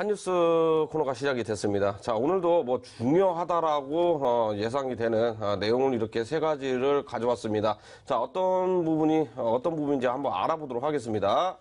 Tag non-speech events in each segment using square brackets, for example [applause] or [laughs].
한뉴스 코너가 시작이 됐습니다. 자, 오늘도 뭐 중요하다라고 어, 예상이 되는 어, 내용을 이렇게 세 가지를 가져왔습니다. 자, 어떤 부분이 어, 어떤 부분인지 한번 알아보도록 하겠습니다.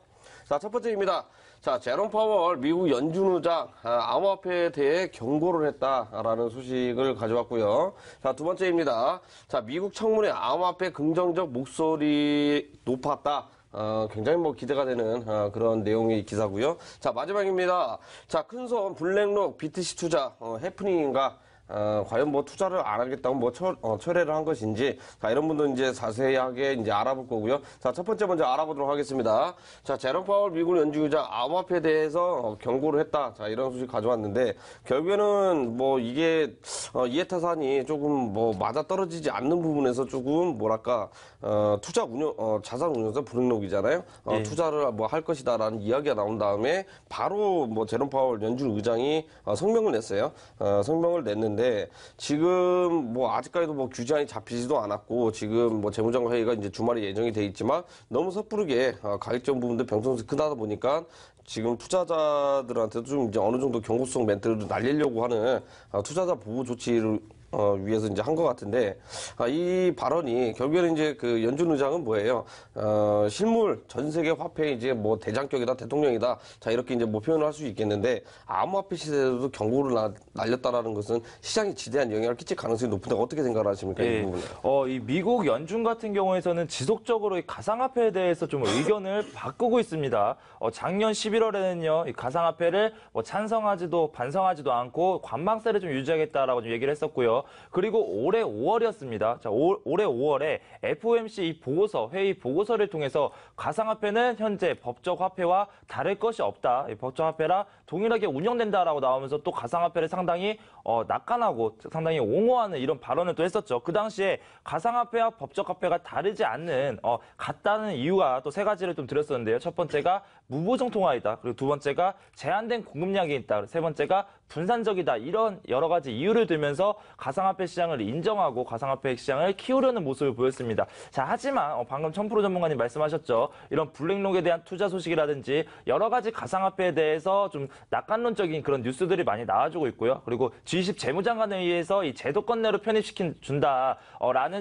자, 첫 번째입니다. 자, 제롬 파월 미국 연준 의장 아, 어, 암호화폐에 대해 경고를 했다라는 소식을 가져왔고요. 자, 두 번째입니다. 자, 미국 청문회 암호화폐 긍정적 목소리 높았다. 어, 굉장히 뭐 기대가 되는 어, 그런 내용의 기사고요. 자 마지막입니다. 자 큰손 블랙록 BTC 투자 어, 해프닝인가? 어, 과연 뭐 투자를 안 하겠다고 뭐 철, 어, 철회를 한 것인지 자 이런 분도 이제 자세하게 이제 알아볼 거고요. 자첫 번째 먼저 알아보도록 하겠습니다. 자 제롬 파월 미국 연주자 의 암호화폐에 대해서 어, 경고를 했다. 자 이런 소식 가져왔는데 결국에는 뭐 이게 어, 이해타산이 조금 뭐 맞아 떨어지지 않는 부분에서 조금 뭐랄까 어, 투자 운영 어, 자산 운용사 불능록이잖아요 어, 네. 투자를 뭐 할 것이다라는 이야기가 나온 다음에 바로 뭐 제롬 파월 연주 의장이 어, 성명을 냈어요. 어, 성명을 냈는데. 있는데 지금 뭐 아직까지도 뭐 규제안이 잡히지도 않았고 지금 뭐 재무장관 회의가 이제 주말에 예정이 돼 있지만 너무 섣부르게 어, 가격적 부분도 변동성이 크다 보니까 지금 투자자들한테도 좀 이제 어느 정도 경고성 멘트를 날리려고 하는 어, 투자자 보호 조치를 어, 위해서 이제 한 것 같은데 아, 이 발언이 결국에는 이제 그 연준 의장은 뭐예요? 어, 실물 전 세계 화폐 이제 뭐 대장격이다 대통령이다 자 이렇게 이제 뭐 표현을 할 수 있겠는데 암호화폐 시대에도 경고를 나, 날렸다라는 것은 시장에 지대한 영향을 끼칠 가능성이 높은데 어떻게 생각을 하십니까 예. 이 부분에? 어, 이 미국 연준 같은 경우에서는 지속적으로 가상화폐에 대해서 좀 의견을 [laughs] 바꾸고 있습니다. 어, 작년 11월에는요 가상화폐를 뭐 찬성하지도 반성하지도 않고 관망세를 좀 유지하겠다라고 좀 얘기를 했었고요. 그리고 올해 5월이었습니다. 자, 올, 올해 5월에 FOMC 보고서 회의 보고서를 통해서 가상화폐는 현재 법적 화폐와 다를 것이 없다. 법적 화폐라 동일하게 운영된다라고 나오면서 또 가상화폐를 상당히 어, 낙관하고 상당히 옹호하는 이런 발언을 또 했었죠. 그 당시에 가상화폐와 법적 화폐가 다르지 않는 어, 같다는 이유가 또 세 가지를 좀 드렸었는데요. 첫 번째가 무보정 통화이다. 그리고 두 번째가 제한된 공급량이 있다. 세 번째가 분산적이다. 이런 여러 가지 이유를 들면서 가상화폐 시장을 인정하고 가상화폐 시장을 키우려는 모습을 보였습니다. 자, 하지만 어, 방금 천프로 전문가님 말씀하셨죠. 이런 블랙록에 대한 투자 소식이라든지 여러 가지 가상화폐에 대해서 좀 낙관론적인 그런 뉴스들이 많이 나와주고 있고요. 그리고 G20 재무장관에 의해서 이 제도권 내로 편입시킨 준다라는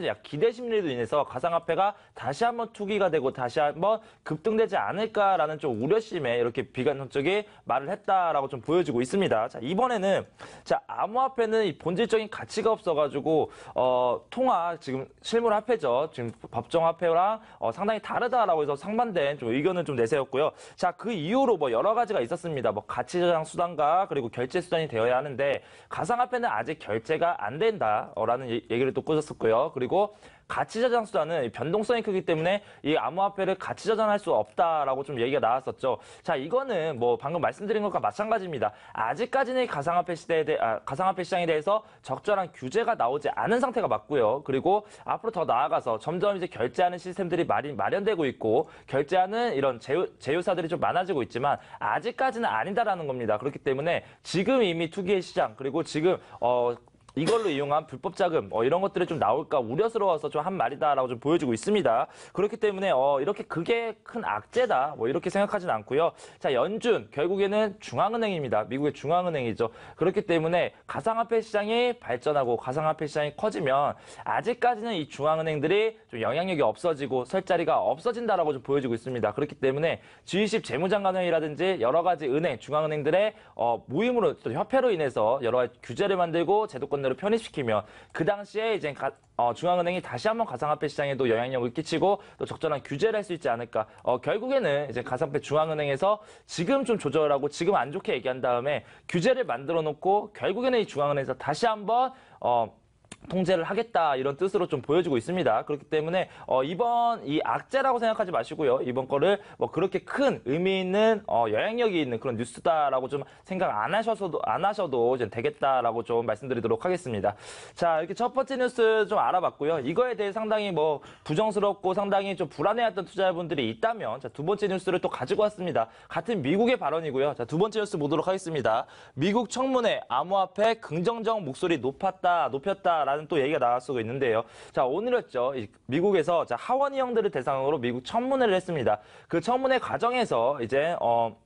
어, 기대 심리로 인해서 가상화폐가 다시 한번 투기가 되고 다시 한번 급등되지 않을까라는 좀 우려심에 이렇게 비관 쪽에 말을 했다라고 좀 보여지고 있습니다. 자, 이번에는 자, 암호화폐는 본질적인 가치가 없어가지고 어, 통화 지금 실물화폐죠. 지금 법정화폐랑 어, 상당히 다르다라고 해서 상반된 좀 의견을 좀 내세웠고요. 자, 그 이후로 뭐 여러 가지가 있었습니다. 뭐 가치 저장 수단과 그리고 결제 수단이 되어야 하는데 가상화폐는 아직 결제가 안 된다라는 얘기를 또 꽂았었고요. 그리고 가치 저장 수단은 변동성이 크기 때문에 이 암호화폐를 가치 저장할수 없다라고 좀 얘기가 나왔었죠. 자, 이거는 뭐 방금 말씀드린 것과 마찬가지입니다. 아직까지는 가상화폐 시대에 대해 아, 가상화폐 시장에 대해서 적절한 규제가 나오지 않은 상태가 맞고요. 그리고 앞으로 더 나아가서 점점 이제 결제하는 시스템들이 마련되고 있고 결제하는 이런 제휴, 제휴사들이 좀 많아지고 있지만 아직까지는 아니다라는 겁니다. 그렇기 때문에 지금 이미 투기의 시장 그리고 지금 어 이걸로 이용한 불법 자금 어, 이런 것들이 좀 나올까 우려스러워서 좀한 말이다라고 좀 보여지고 있습니다. 그렇기 때문에 어, 이렇게 그게 큰 악재다 뭐 이렇게 생각하진 않고요. 자 연준 결국에는 중앙은행입니다. 미국의 중앙은행이죠. 그렇기 때문에 가상화폐 시장이 발전하고 가상화폐 시장이 커지면 아직까지는 이 중앙은행들이 좀 영향력이 없어지고 설 자리가 없어진다라고 좀 보여지고 있습니다. 그렇기 때문에 G20 재무장관회의라든지 여러 가지 은행 중앙은행들의 어, 모임으로 협회로 인해서 여러 가지 규제를 만들고 제도권 원으로 편입시키면 그 당시에 이제 가, 어, 중앙은행이 다시 한번 가상화폐 시장에도 영향력을 끼치고 또 적절한 규제를 할 수 있지 않을까. 어, 결국에는 이제 가상화폐 중앙은행에서 지금 좀 조절하고 지금 안 좋게 얘기한 다음에 규제를 만들어 놓고 결국에는 이 중앙은행에서 다시 한번 어, 통제를 하겠다 이런 뜻으로 좀 보여지고 있습니다. 그렇기 때문에 어, 이번 이 악재라고 생각하지 마시고요. 이번 거를 뭐 그렇게 큰 의미 있는 어, 영향력이 있는 그런 뉴스다라고 좀 생각 안하셔도안 하셔도 이제 되겠다라고 좀 말씀드리도록 하겠습니다. 자 이렇게 첫 번째 뉴스 좀 알아봤고요. 이거에 대해 상당히 뭐 부정스럽고 상당히 좀 불안해했던 투자자분들이 있다면 자, 두 번째 뉴스를 또 가지고 왔습니다. 같은 미국의 발언이고요. 자 두 번째 뉴스 보도록 하겠습니다. 미국 청문회 암호화폐 긍정적 목소리 높았다 높였다 라는또 얘기가 나 수가 있는데요. 자, 오늘였죠. 미국에서 하원의원들을 대상으로 미국 청문회를 했습니다. 그 청문회 과정에서 이제 어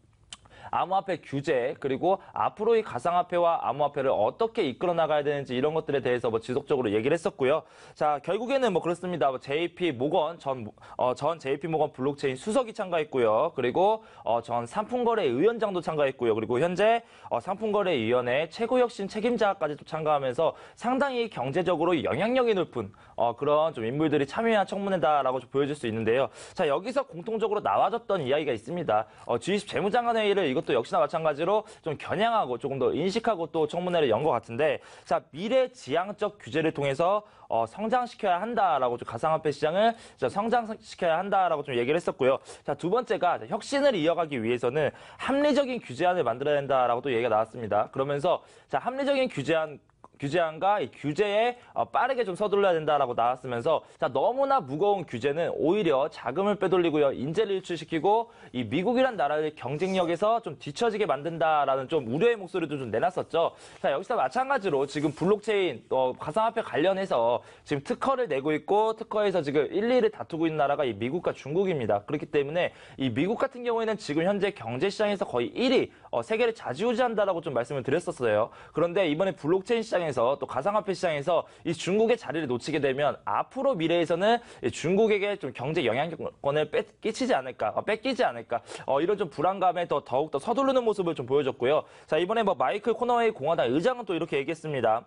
암호화폐 규제 그리고 앞으로의 가상화폐와 암호화폐를 어떻게 이끌어 나가야 되는지 이런 것들에 대해서 뭐 지속적으로 얘기를 했었고요. 자 결국에는 뭐 그렇습니다. JP 뭐 모건 전전 어, 전 JP 모건 블록체인 수석이 참가했고요. 그리고 어, 전 상품거래 위원장도 참가했고요. 그리고 현재 어, 상품거래위원회 최고혁신 책임자까지 도 참가하면서 상당히 경제적으로 영향력이 높은 어, 그런 좀 인물들이 참여한 청문회다라고 좀 보여질 수 있는데요. 자 여기서 공통적으로 나와졌던 이야기가 있습니다. 어, G20 재무장관 회의를 이것도 역시나 마찬가지로 좀 겨냥하고 조금 더 인식하고 또 청문회를 연 것 같은데 자 미래 지향적 규제를 통해서 어, 성장시켜야 한다라고 좀 가상화폐 시장을 성장시켜야 한다라고 좀 얘기를 했었고요. 자 두 번째가 혁신을 이어가기 위해서는 합리적인 규제안을 만들어야 된다라고 또 얘기가 나왔습니다. 그러면서 자 합리적인 규제안 규제안과 규제에 어, 빠르게 좀 서둘러야 된다라고 나왔으면서 자 너무나 무거운 규제는 오히려 자금을 빼돌리고요 인재를 일출시키고 이 미국이란 나라의 경쟁력에서 좀 뒤처지게 만든다라는 좀 우려의 목소리도 좀 내놨었죠. 자 여기서 마찬가지로 지금 블록체인 어, 가상화폐 관련해서 지금 특허를 내고 있고 특허에서 지금 1, 2를 다투고 있는 나라가 이 미국과 중국입니다. 그렇기 때문에 이 미국 같은 경우에는 지금 현재 경제 시장에서 거의 1위 어, 세계를 좌지우지한다라고좀 말씀을 드렸었어요. 그런데 이번에 블록체인 시장에 시장에서 또 가상화폐 시장에서 이 중국의 자리를 놓치게 되면 앞으로 미래에서는 중국에게 좀 경제 영향권을 뺏기지 않을까, 어, 뺏기지 않을까 어, 이런 좀 불안감에 더 더욱 더 서두르는 모습을 좀 보여줬고요. 자 이번에 뭐 마이클 코너의 공화당 의장은 또 이렇게 얘기했습니다.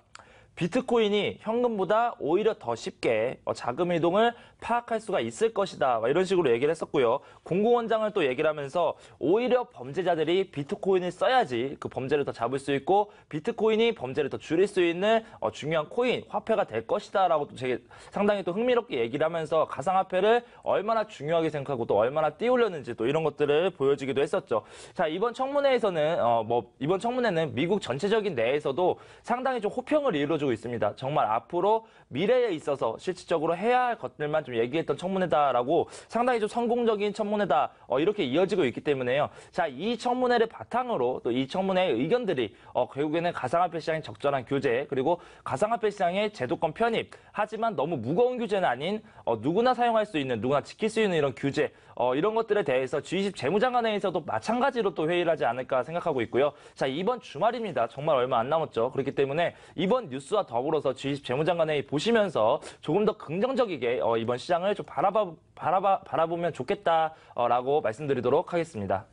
비트코인이 현금보다 오히려 더 쉽게 어, 자금 이동을 파악할 수가 있을 것이다. 이런 식으로 얘기를 했었고요. 공공원장을 또 얘기를 하면서 오히려 범죄자들이 비트코인을 써야지 그 범죄를 더 잡을 수 있고 비트코인이 범죄를 더 줄일 수 있는 어, 중요한 코인, 화폐가 될 것이다. 라고 또 되게 상당히 또 흥미롭게 얘기를 하면서 가상화폐를 얼마나 중요하게 생각하고 또 얼마나 띄우려는지 또 이런 것들을 보여주기도 했었죠. 자, 이번 청문회에서는, 어, 뭐, 이번 청문회는 미국 전체적인 내에서도 상당히 좀 호평을 이루어 보여주고 있습니다. 정말 앞으로 미래에 있어서 실질적으로 해야 할 것들만 좀 얘기했던 청문회다라고 상당히 좀 성공적인 청문회다 어, 이렇게 이어지고 있기 때문에요. 자, 이 청문회를 바탕으로 또 이 청문회의 의견들이 어, 결국에는 가상화폐 시장의 적절한 규제 그리고 가상화폐 시장의 제도권 편입 하지만 너무 무거운 규제는 아닌 어, 누구나 사용할 수 있는 누구나 지킬 수 있는 이런 규제 어, 이런 것들에 대해서 G20 재무장관회의에서도 마찬가지로 또 회의를 하지 않을까 생각하고 있고요. 자 이번 주말입니다. 정말 얼마 안 남았죠. 그렇기 때문에 이번 뉴스 뉴스와 더불어서 G20 재무장관회의 보시면서 조금 더 긍정적이게 어, 이번 시장을 좀 바라봐, 바라봐, 바라보면 좋겠다라고 말씀드리도록 하겠습니다.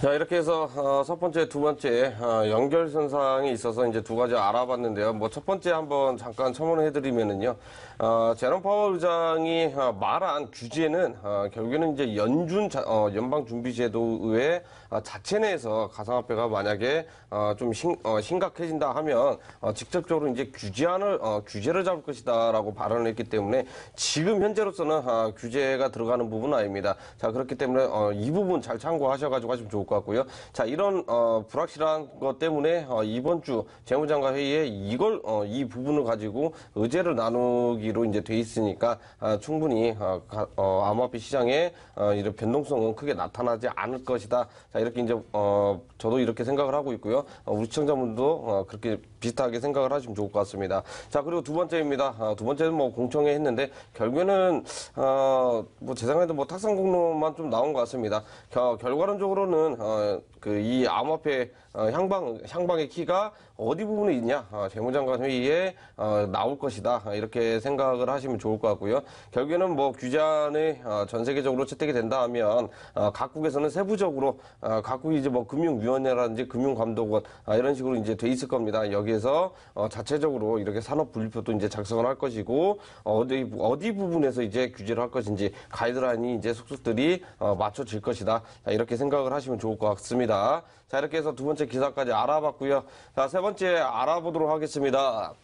자, 이렇게 해서 어, 첫 번째, 두 번째 어, 연결선상에 있어서 이제 두 가지 알아봤는데요. 뭐 첫 번째 한번 잠깐 첨언을 해드리면은요. 어, 제롬 파월 의장이 어, 말한 규제는 어, 결국에는 이제 연준 어, 연방준비제도의 어, 자체 내에서 가상화폐가 만약에 어, 좀 심, 어, 심각해진다 하면 어, 직접적으로 이제 규제안을 어, 규제를 잡을 것이다라고 발언을 했기 때문에 지금 현재로서는 어, 규제가 들어가는 부분은 아닙니다. 자 그렇기 때문에 어, 이 부분 잘 참고하셔가지고 하시면 좋을 것 같고요. 자, 이런 어, 불확실한 것 때문에 어, 이번 주 재무장관 회의에 이걸 어, 이 부분을 가지고 의제를 나누기로 이제 돼 있으니까 아, 충분히 어, 가, 어, 암호화폐 시장에 어, 이런 변동성은 크게 나타나지 않을 것이다. 자, 이렇게 이제 어, 저도 이렇게 생각을 하고 있고요. 어, 우리 시청자분도 어, 그렇게 비슷하게 생각을 하시면 좋을 것 같습니다. 자 그리고 두 번째입니다. 아, 두 번째는 뭐 공청회 했는데 결국에는 어, 뭐 재상에도 뭐 탁상 공론만 좀 나온 것 같습니다. 겨, 결과론적으로는 어, 그 이 암호화폐 어, 향방 향방의 키가 어디 부분에 있냐 아, 재무장관 회의에 아, 나올 것이다 아, 이렇게 생각을 하시면 좋을 것 같고요 결국에는 뭐 규제안이 전 세계적으로 채택이 된다 하면 각국에서는 세부적으로 각국이 이제 뭐 금융위원회라든지 금융감독원 이런 식으로 이제 돼 있을 겁니다 여기에서 어, 자체적으로 이렇게 산업분리표도 이제 작성을 할 것이고 어, 디 어디 부분에서 이제 규제를 할 것인지 가이드라인이 이제 속속들이 어, 맞춰질 것이다 이렇게 생각을 하시면 좋을 것 같습니다 자 이렇게 해서 두 번째 기사까지 알아봤고요 자세 번째 번째 알아보도록 하겠습니다.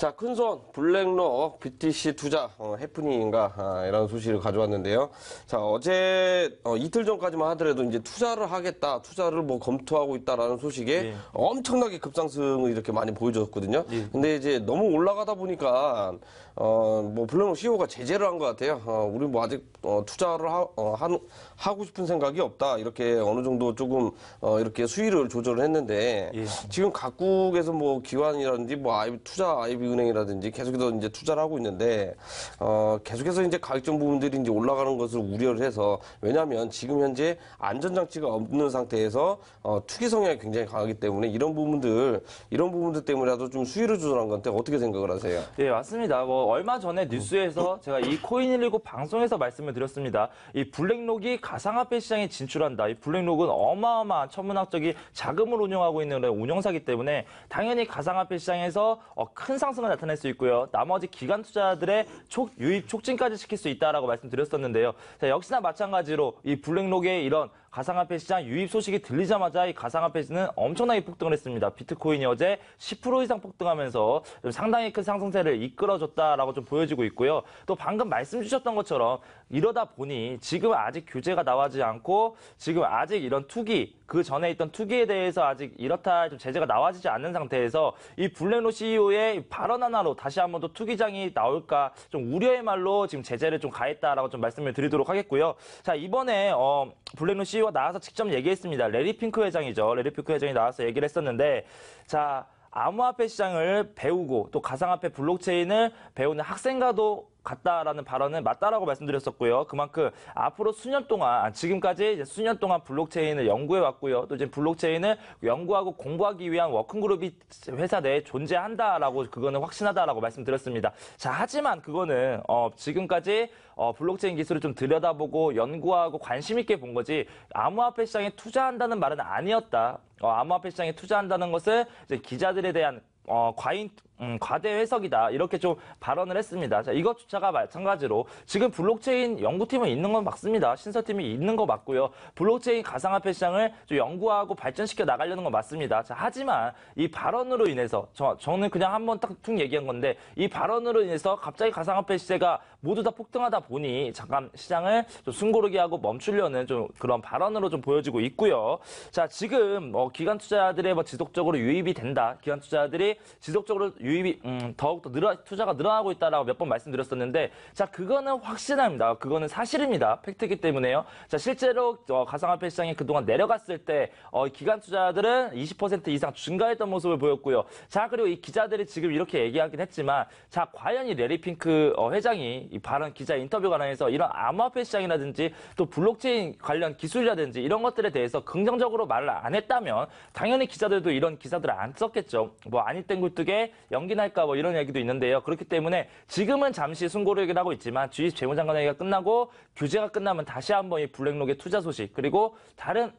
자, 큰손 블랙록 BTC 투자 어, 해프닝인가 아, 이런 소식을 가져왔는데요. 자, 어제 어, 이틀 전까지만 하더라도 이제 투자를 하겠다, 투자를 뭐 검토하고 있다라는 소식에 예. 엄청나게 급상승을 이렇게 많이 보여줬거든요. 예. 근데 이제 너무 올라가다 보니까 어, 뭐 블랙록 CEO가 제재를 한 것 같아요. 어, 우리 뭐 아직 어, 투자를 하, 어, 한, 하고 싶은 생각이 없다. 이렇게 어느 정도 조금 어, 이렇게 수위를 조절을 했는데 예. 지금 각국에서 뭐 기관이라든지 뭐 아이 투자 아이비 우리은행이라든지 계속해서 이제 투자를 하고 있는데 어, 계속해서 이제 가격적 부분들이 이제 올라가는 것을 우려를 해서 왜냐하면 지금 현재 안전장치가 없는 상태에서 어, 투기 성향이 굉장히 강하기 때문에 이런 부분들 이런 부분들 때문에라도 좀 수위를 조절한 건데 어떻게 생각을 하세요? 네, 맞습니다. 뭐 얼마 전에 뉴스에서 제가 이 코인 119 방송에서 말씀을 드렸습니다. 이 블랙록이 가상화폐 시장에 진출한다. 이 블랙록은 어마어마한 천문학적인 자금을 운영하고 있는 운영사기 때문에 당연히 가상화폐 시장에서 어, 큰 상승 퍼포먼 나타낼 수 있고요. 나머지 기관 투자들의 촉, 유입 촉진까지 시킬 수 있다라고 말씀드렸었는데요. 자, 역시나 마찬가지로 이 블랙록의 이런 가상화폐 시장 유입 소식이 들리자마자 이 가상화폐는 엄청나게 폭등을 했습니다. 비트코인이 어제 10% 이상 폭등하면서 상당히 큰 상승세를 이끌어줬다라고 좀 보여지고 있고요. 또 방금 말씀 주셨던 것처럼 이러다 보니 지금 아직 규제가 나와지 않고 지금 아직 이런 투기 그 전에 있던 투기에 대해서 아직 이렇다 좀 제재가 나와지지 않는 상태에서 이 블랙로 CEO의 발언 하나로 다시 한번 또 투기장이 나올까 좀 우려의 말로 지금 제재를 좀 가했다라고 좀 말씀을 드리도록 하겠고요. 자 이번에 어, 블랙로 CEO MBC와 나와서 직접 얘기했습니다. 레리 핑크 회장이죠. 레리 핑크 회장이 나와서 얘기를 했었는데 자 암호화폐 시장을 배우고 또 가상화폐 블록체인을 배우는 학생과도 같다라는 발언은 맞다라고 말씀드렸었고요. 그만큼 앞으로 수년 동안 지금까지 수년 동안 블록체인을 연구해 왔고요. 또 지금 블록체인을 연구하고 공부하기 위한 워킹그룹이 회사 내에 존재한다라고 그거는 확신하다라고 말씀드렸습니다. 자 하지만 그거는 어, 지금까지 어, 블록체인 기술을 좀 들여다보고 연구하고 관심 있게 본 거지 암호화폐 시장에 투자한다는 말은 아니었다. 어, 암호화폐 시장에 투자한다는 것을 기자들에 대한 어, 과잉 음, 과대 해석이다 이렇게 좀 발언을 했습니다. 자, 이것조차가 마찬가지로 지금 블록체인 연구팀은 있는 건 맞습니다. 신설팀이 있는 거 맞고요. 블록체인 가상화폐 시장을 좀 연구하고 발전시켜 나가려는 건 맞습니다. 자, 하지만 이 발언으로 인해서 저, 저는 그냥 한번 딱 툭 얘기한 건데 이 발언으로 인해서 갑자기 가상화폐 시세가 모두 다 폭등하다 보니 잠깐 시장을 좀 숨고르게 하고 멈추려는 좀 그런 발언으로 좀 보여지고 있고요. 자, 지금 뭐 기관 투자들의 뭐 지속적으로 유입이 된다. 기관 투자들이 지속적으로 유입 유입이 음, 더욱더 늘어 투자가 늘어나고 있다라고 몇 번 말씀드렸었는데 자 그거는 확실합니다. 그거는 사실입니다. 팩트이기 때문에요. 자 실제로 어, 가상화폐 시장이 그동안 내려갔을 때 어, 기관 투자들은 20% 이상 증가했던 모습을 보였고요. 자 그리고 이 기자들이 지금 이렇게 얘기하긴 했지만 자 과연 이 레리핑크 어, 회장이 이 발언 기자 인터뷰 관련해서 이런 암호화폐 시장이라든지 또 블록체인 관련 기술이라든지 이런 것들에 대해서 긍정적으로 말을 안 했다면 당연히 기자들도 이런 기사들을 안 썼겠죠. 뭐 아니 땡굴뚝에 연기날까 뭐 이런 얘기도 있는데요. 그렇기 때문에 지금은 잠시 순고를 얘기하고 있지만 g 2 재무장관 회의가 끝나고 규제가 끝나면 다시 한번 이 블랙록의 투자 소식 그리고 다른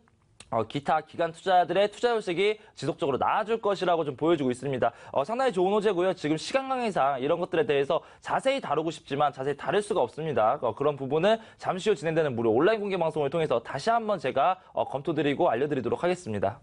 어, 기타 기관 투자들의 투자 소식이 지속적으로 나아질 것이라고 좀 보여주고 있습니다. 어, 상당히 좋은 호재고요. 지금 시간 강의상 이런 것들에 대해서 자세히 다루고 싶지만 자세히 다룰 수가 없습니다. 어, 그런 부분은 잠시 후 진행되는 무료 온라인 공개 방송을 통해서 다시 한번 제가 어, 검토드리고 알려드리도록 하겠습니다.